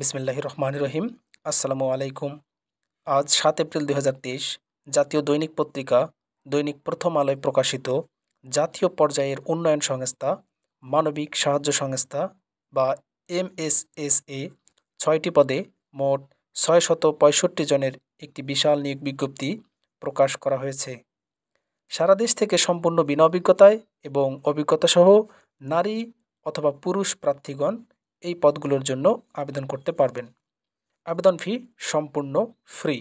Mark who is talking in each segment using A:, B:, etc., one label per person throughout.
A: বিসমিল্লাহ রহমান রহিম আসসালামু আলাইকুম আজ সাত এপ্রিল দুই জাতীয় দৈনিক পত্রিকা দৈনিক প্রথম আলোয় প্রকাশিত জাতীয় পর্যায়ের উন্নয়ন সংস্থা মানবিক সাহায্য সংস্থা বা এমএসএসএ ছয়টি পদে মোট ছয় শত পঁয়ষট্টি জনের একটি বিশাল নিয়োগ বিজ্ঞপ্তি প্রকাশ করা হয়েছে সারা দেশ থেকে সম্পূর্ণ বিনা অভিজ্ঞতায় এবং অভিজ্ঞতাসহ নারী অথবা পুরুষ প্রার্থীগণ এই পদগুলোর জন্য আবেদন করতে পারবেন আবেদন ফি সম্পূর্ণ ফ্রি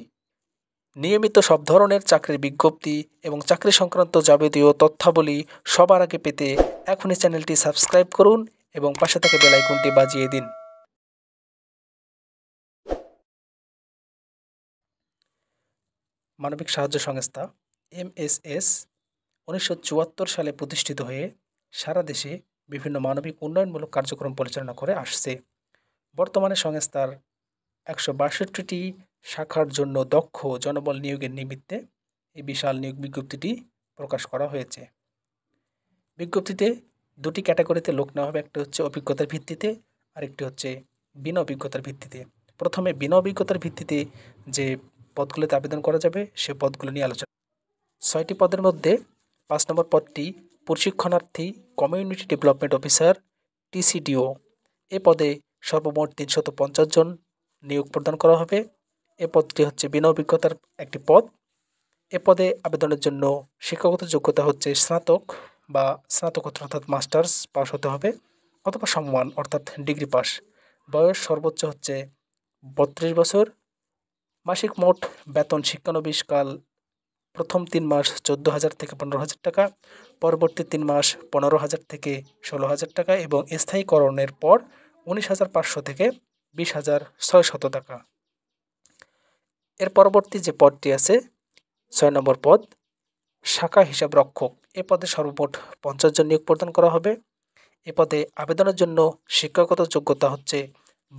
A: নিয়মিত সব ধরনের চাকরির বিজ্ঞপ্তি এবং চাকরি সংক্রান্ত যাবতীয় তথ্যাবলী সবার আগে পেতে এখনই চ্যানেলটি সাবস্ক্রাইব করুন এবং পাশে থেকে বেলাইকনটি বাজিয়ে দিন মানবিক সাহায্য সংস্থা এমএসএস উনিশশো সালে প্রতিষ্ঠিত হয়ে সারা দেশে বিভিন্ন মানবিক উন্নয়নমূলক কার্যক্রম পরিচালনা করে আসছে বর্তমানে সংস্থার একশো বাষট্টিটি শাখার জন্য দক্ষ জনবল নিয়োগের নিমিত্তে এই বিশাল নিয়োগ বিজ্ঞপ্তিটি প্রকাশ করা হয়েছে বিজ্ঞপ্তিতে দুটি ক্যাটাগরিতে লোক নেওয়া হবে একটি হচ্ছে অভিজ্ঞতার ভিত্তিতে আরেকটি হচ্ছে বিনা অভিজ্ঞতার ভিত্তিতে প্রথমে বিনা অভিজ্ঞতার ভিত্তিতে যে পদগুলোতে আবেদন করা যাবে সে পদগুলো নিয়ে আলোচনা ছয়টি পদের মধ্যে পাঁচ নম্বর পদটি প্রশিক্ষণার্থী কমিউনিটি ডেভেলপমেন্ট অফিসার টিসিডিও এ পদে সর্বমোট তিনশত পঞ্চাশ জন নিয়োগ প্রদান করা হবে এ পদটি হচ্ছে বিনা অভিজ্ঞতার একটি পদ এ পদে আবেদনের জন্য শিক্ষাগত যোগ্যতা হচ্ছে স্নাতক বা স্নাতকোত্তর অর্থাৎ মাস্টার্স পাস হতে হবে অথবা সম্মান অর্থাৎ ডিগ্রি পাস বয়স সর্বোচ্চ হচ্ছে বত্রিশ বছর মাসিক মোট বেতন শিক্ষানবিশকাল প্রথম তিন মাস চোদ্দো হাজার থেকে পনেরো হাজার টাকা পরবর্তী তিন মাস পনেরো হাজার থেকে ষোলো হাজার টাকা এবং স্থায়ীকরণের পর উনিশ হাজার পাঁচশো থেকে বিশ হাজার ছয় শত টাকা এর পরবর্তী যে পদটি আছে ছয় নম্বর পদ শাখা হিসাব রক্ষক এ পদে সর্বমোট পঞ্চাশ জন নিয়োগ প্রদান করা হবে এ পদে আবেদনের জন্য শিক্ষাগত যোগ্যতা হচ্ছে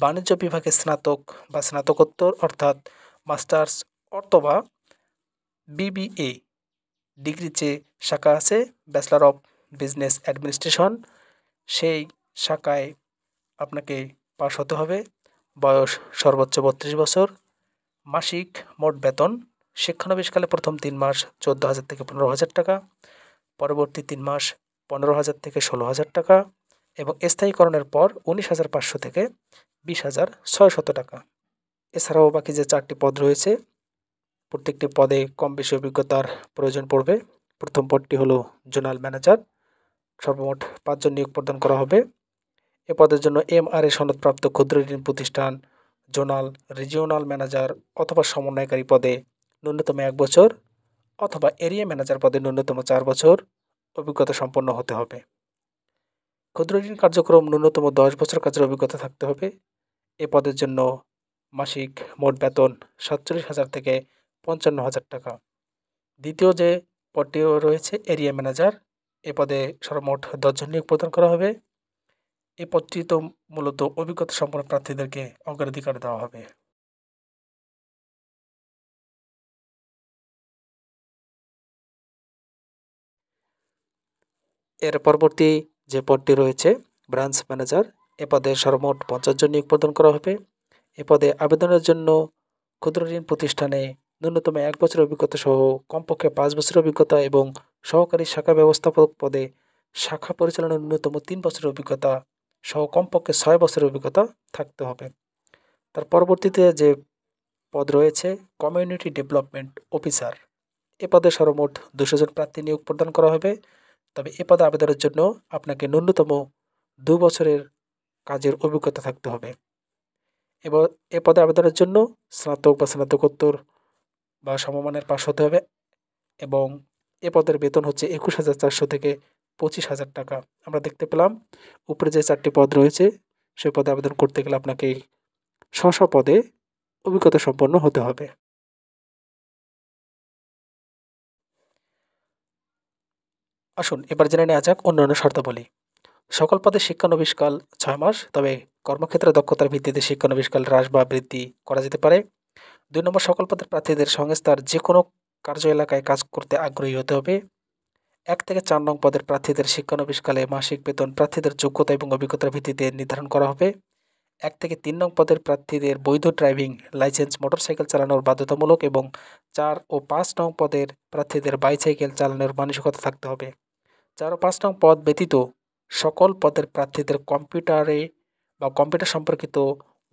A: বাণিজ্য বিভাগে স্নাতক বা স্নাতকোত্তর অর্থাৎ মাস্টার্স অথবা বিবিএ ডিগ্রি যে শাখা আছে ব্যাচেলার অফ বিজনেস অ্যাডমিনিস্ট্রেশন সেই শাখায় আপনাকে পাশ হতে হবে বয়স সর্বোচ্চ বত্রিশ বছর মাসিক মোট বেতন শিক্ষানবিশকালে প্রথম তিন মাস চোদ্দো হাজার থেকে পনেরো হাজার টাকা পরবর্তী তিন মাস পনেরো হাজার থেকে ষোলো হাজার টাকা এবং স্থায়ীকরণের পর উনিশ হাজার পাঁচশো থেকে বিশ হাজার ছয়শত টাকা এছাড়াও বাকি যে চারটি পদ রয়েছে প্রত্যেকটি পদে কম বেশি অভিজ্ঞতার প্রয়োজন পড়বে প্রথম পদটি হলো জোনাল ম্যানেজার সর্বমোট পাঁচজন নিয়োগ প্রদান করা হবে এ পদের জন্য এম আর এ সনদপ্রাপ্ত ক্ষুদ্র ঋণ প্রতিষ্ঠান জোনাল রিজিওনাল ম্যানেজার অথবা সমন্বয়কারী পদে ন্যূনতম এক বছর অথবা এরিয়া ম্যানেজার পদে ন্যূনতম চার বছর অভিজ্ঞতা সম্পন্ন হতে হবে ক্ষুদ্র ঋণ কার্যক্রম ন্যূনতম দশ বছর কাজের অভিজ্ঞতা থাকতে হবে এ পদের জন্য মাসিক মোট বেতন সাতচল্লিশ হাজার থেকে পঞ্চান্ন হাজার টাকা দ্বিতীয় যে পদটি রয়েছে এরিয়া ম্যানেজার এ পদে সর্বমোট দশজন নিয়োগ প্রদান করা হবে এ পদটি তো মূলত অভিজ্ঞতা সম্পন্ন প্রার্থীদেরকে অগ্রাধিকার দেওয়া হবে এর পরবর্তী যে পদটি রয়েছে ব্রাঞ্চ ম্যানেজার এ পদে সর্বমোট পঞ্চাশ জন নিয়োগ প্রদান করা হবে এ পদে আবেদনের জন্য ক্ষুদ্র ঋণ প্রতিষ্ঠানে ন্যূনতম এক বছর অভিজ্ঞতা সহ কমপক্ষে পাঁচ বছরের অভিজ্ঞতা এবং সহকারী শাখা ব্যবস্থাপক পদে শাখা পরিচালনার ন্যূনতম তিন বছরের অভিজ্ঞতা সহ কমপক্ষে ছয় বছরের অভিজ্ঞতা থাকতে হবে তার পরবর্তীতে যে পদ রয়েছে কমিউনিটি ডেভেলপমেন্ট অফিসার এ পদে সর্বমোট দুশো জন প্রার্থী নিয়োগ প্রদান করা হবে তবে এ পদে আবেদনের জন্য আপনাকে ন্যূনতম দু বছরের কাজের অভিজ্ঞতা থাকতে হবে এবার এ পদে আবেদনের জন্য স্নাতক বা স্নাতকোত্তর বা সমমানের পাশ হতে হবে এবং এ পদের বেতন হচ্ছে একুশ হাজার চারশো থেকে পঁচিশ হাজার টাকা আমরা দেখতে পেলাম উপরে যে চারটি পদ রয়েছে সে পদে আবেদন করতে গেলে আপনাকে স্ব পদে অভিজ্ঞতা সম্পন্ন হতে হবে আসুন এবার জেনে নেওয়া যাক অন্যান্য শর্তাবলী সকল পদে শিক্ষানবিষ্কাল ছয় মাস তবে কর্মক্ষেত্রে দক্ষতার ভিত্তিতে শিক্ষানবিষ্কাল হ্রাস বা বৃদ্ধি করা যেতে পারে দুই নম্বর সকল পদের প্রার্থীদের সংস্থার যে কোনো কার্য এলাকায় কাজ করতে আগ্রহী হতে হবে এক থেকে চার নং পদের প্রার্থীদের শিক্ষানবিষ্কালে মাসিক বেতন প্রার্থীদের যোগ্যতা এবং অভিজ্ঞতার ভিত্তিতে নির্ধারণ করা হবে এক থেকে তিন নং পদের প্রার্থীদের বৈধ ড্রাইভিং লাইসেন্স মোটরসাইকেল চালানোর বাধ্যতামূলক এবং চার ও পাঁচ নং পদের প্রার্থীদের বাইসাইকেল চালানোর মানসিকতা থাকতে হবে চার ও পাঁচ নং পদ ব্যতীত সকল পদের প্রার্থীদের কম্পিউটারে বা কম্পিউটার সম্পর্কিত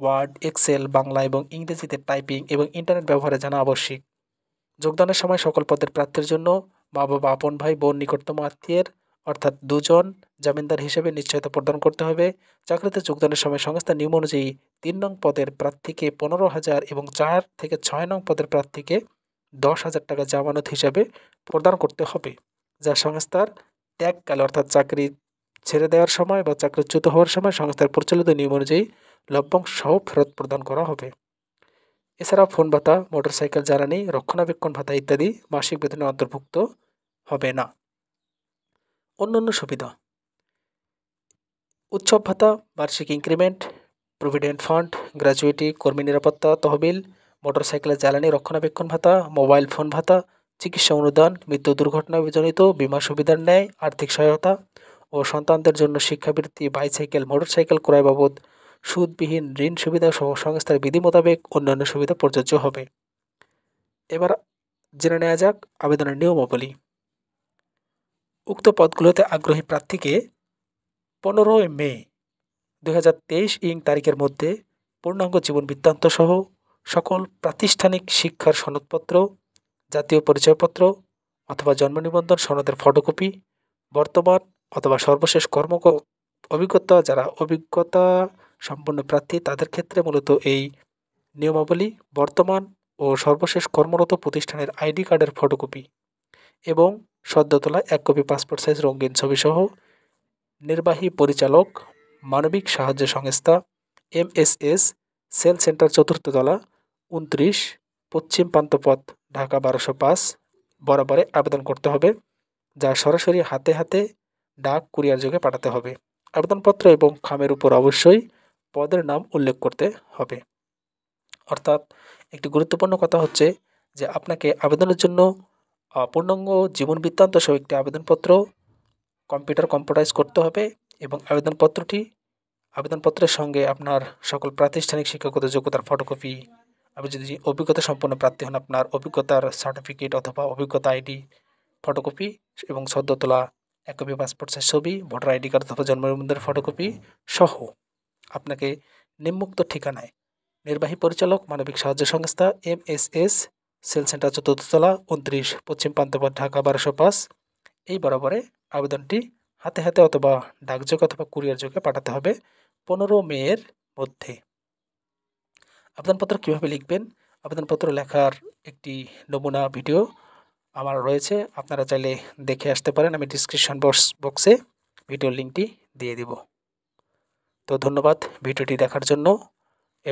A: ওয়ার্ড এক্সেল বাংলা এবং ইংরেজিতে টাইপিং এবং ইন্টারনেট ব্যবহারে জানা আবশ্যিক যোগদানের সময় সকল পদের প্রার্থীর জন্য বাবা বাবা আপন ভাই বোন নিকটতম আত্মীয়ের অর্থাৎ দুজন জামিনদার হিসেবে নিশ্চয়তা প্রদান করতে হবে চাকরিতে যোগদানের সময় সংস্থা নিয়ম অনুযায়ী তিন নং পদের প্রার্থীকে পনেরো হাজার এবং চার থেকে ছয় নং পদের প্রার্থীকে দশ হাজার টাকা জামানত হিসাবে প্রদান করতে হবে যা সংস্থার ত্যাগকাল অর্থাৎ চাকরি ছেড়ে দেওয়ার সময় বা চাকরিচ্যুত হওয়ার সময় সংস্থার প্রচলিত নিয়ম অনুযায়ী লভ্যাংশও সহ ফেরত প্রদান করা হবে এছাড়া ফোন ভাতা মোটরসাইকেল জ্বালানি রক্ষণাবেক্ষণ ভাতা ইত্যাদি মাসিক বেতনে অন্তর্ভুক্ত হবে না অন্যান্য সুবিধা উৎসব ভাতা বার্ষিক ইনক্রিমেন্ট প্রভিডেন্ট ফান্ড গ্র্যাজুয়েটি কর্মী নিরাপত্তা তহবিল মোটরসাইকেলের জ্বালানি রক্ষণাবেক্ষণ ভাতা মোবাইল ফোন ভাতা চিকিৎসা অনুদান মৃত্যু দুর্ঘটনা জনিত বিমা সুবিধার ন্যায় আর্থিক সহায়তা ও সন্তানদের জন্য শিক্ষাবৃত্তি বাইসাইকেল মোটরসাইকেল ক্রয় বাবদ সুদবিহীন ঋণ সুবিধা সহ সংস্থার বিধি মোতাবেক অন্যান্য সুবিধা প্রযোজ্য হবে এবার জেনে নেওয়া যাক আবেদনের নিয়মাবলী উক্ত পদগুলোতে আগ্রহী প্রার্থীকে পনেরোই মে দু ইং তারিখের মধ্যে পূর্ণাঙ্গ জীবন বৃত্তান্ত সহ সকল প্রাতিষ্ঠানিক শিক্ষার সনদপত্র জাতীয় পরিচয়পত্র অথবা জন্ম নিবন্ধন সনদের ফটোকপি বর্তমান অথবা সর্বশেষ কর্ম অভিজ্ঞতা যারা অভিজ্ঞতা সম্পন্ন প্রার্থী তাদের ক্ষেত্রে মূলত এই নিয়মাবলী বর্তমান ও সর্বশেষ কর্মরত প্রতিষ্ঠানের আইডি কার্ডের ফটোকপি এবং সদ্য তোলা এক কপি পাসপোর্ট সাইজ রঙিন ছবিসহ নির্বাহী পরিচালক মানবিক সাহায্য সংস্থা এমএসএস সেল সেন্টার চতুর্থ তলা উনত্রিশ পশ্চিম প্রান্তপথ ঢাকা বারোশো পাঁচ বরাবরে আবেদন করতে হবে যা সরাসরি হাতে হাতে ডাক কুরিয়ার যোগে পাঠাতে হবে আবেদনপত্র এবং খামের উপর অবশ্যই পদের নাম উল্লেখ করতে হবে অর্থাৎ একটি গুরুত্বপূর্ণ কথা হচ্ছে যে আপনাকে আবেদনের জন্য পূর্ণাঙ্গ জীবন বৃত্তান্ত সহ একটি আবেদনপত্র কম্পিউটার কম্পিউটাইজ করতে হবে এবং আবেদনপত্রটি আবেদনপত্রের সঙ্গে আপনার সকল প্রাতিষ্ঠানিক শিক্ষাগত যোগ্যতার ফটোকপি আপনি যদি অভিজ্ঞতা সম্পন্ন প্রার্থী হন আপনার অভিজ্ঞতার সার্টিফিকেট অথবা অভিজ্ঞতা আইডি ফটোকপি এবং সদ্য তোলা এক কপি পাসপোর্ট ছবি ভোটার আইডি কার্ড অথবা জন্মনিবন্ধনের ফটোকপি সহ আপনাকে নিম্মুক্ত ঠিকানায় নির্বাহী পরিচালক মানবিক সাহায্য সংস্থা M S S cell centre চতুর্থতলা উনত্রিশ পশ্চিম প্রান্তপথ ঢাকা বারোশো পাঁচ এই বরাবরে আবেদনটি হাতে হাতে অথবা ডাকযোগ অথবা কুরিয়ার যোগে পাঠাতে হবে পনেরো মেয়ের মধ্যে আবেদনপত্র কীভাবে লিখবেন আবেদনপত্র লেখার একটি নমুনা ভিডিও আমার রয়েছে আপনারা চাইলে দেখে আসতে পারেন আমি ডিসক্রিপশন বক্স বক্সে ভিডিও লিঙ্কটি দিয়ে দেবো তো ধন্যবাদ ভিডিওটি দেখার জন্য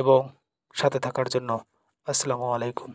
A: এবং সাথে থাকার জন্য আসসালামু আলাইকুম